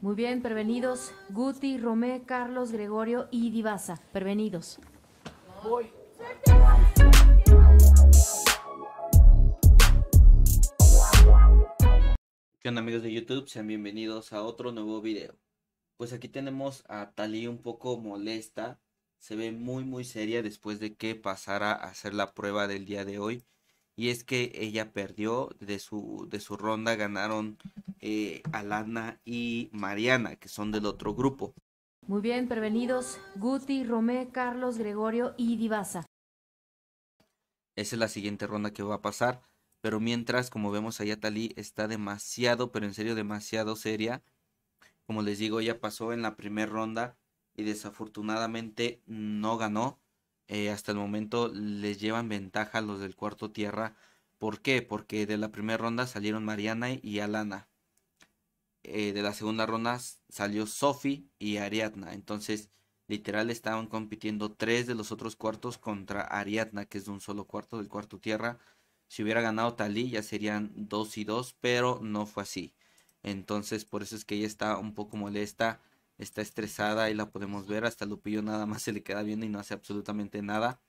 Muy bien, pervenidos Guti, Romé, Carlos, Gregorio y Divasa, Pervenidos. Voy. ¿Qué onda amigos de YouTube? Sean bienvenidos a otro nuevo video. Pues aquí tenemos a Tali un poco molesta. Se ve muy muy seria después de que pasara a hacer la prueba del día de hoy. Y es que ella perdió de su, de su ronda, ganaron eh, Alana y Mariana, que son del otro grupo. Muy bien, prevenidos Guti, Romé, Carlos, Gregorio y Divasa. Esa es la siguiente ronda que va a pasar. Pero mientras, como vemos allá, Talí está demasiado, pero en serio demasiado seria. Como les digo, ella pasó en la primera ronda y desafortunadamente no ganó. Eh, hasta el momento les llevan ventaja los del cuarto tierra. ¿Por qué? Porque de la primera ronda salieron Mariana y Alana. Eh, de la segunda ronda salió Sophie y Ariadna. Entonces, literal, estaban compitiendo tres de los otros cuartos contra Ariadna, que es de un solo cuarto, del cuarto tierra. Si hubiera ganado Talí, ya serían dos y dos, pero no fue así. Entonces, por eso es que ella está un poco molesta, está estresada y la podemos ver. Hasta Lupillo nada más se le queda viendo y no hace absolutamente nada.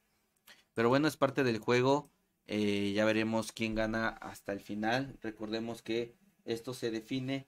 Pero bueno, es parte del juego. Eh, ya veremos quién gana hasta el final. Recordemos que esto se define